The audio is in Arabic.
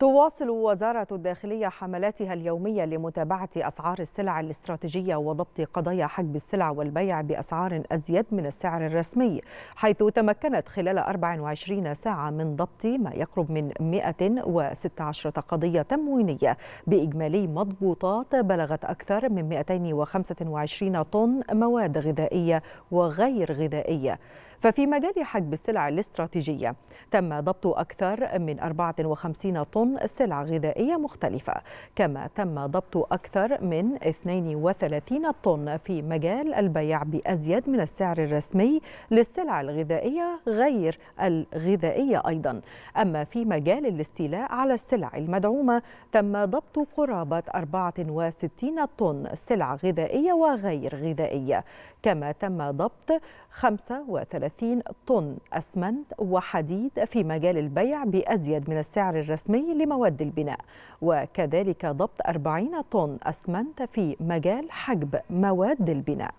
تواصل وزارة الداخلية حملاتها اليومية لمتابعة أسعار السلع الاستراتيجية وضبط قضايا حجب السلع والبيع بأسعار أزيد من السعر الرسمي حيث تمكنت خلال 24 ساعة من ضبط ما يقرب من 116 قضية تموينية بإجمالي مضبوطات بلغت أكثر من 225 طن مواد غذائية وغير غذائية ففي مجال حجب السلع الاستراتيجية تم ضبط أكثر من 54 طن سلع غذائية مختلفة كما تم ضبط أكثر من 32 طن في مجال البيع بأزيد من السعر الرسمي للسلع الغذائية غير الغذائية أيضا أما في مجال الاستيلاء على السلع المدعومة تم ضبط قرابة 64 طن سلع غذائية وغير غذائية كما تم ضبط 35 طن أسمنت وحديد في مجال البيع بأزيد من السعر الرسمي لمواد البناء وكذلك ضبط 40 طن أسمنت في مجال حجب مواد البناء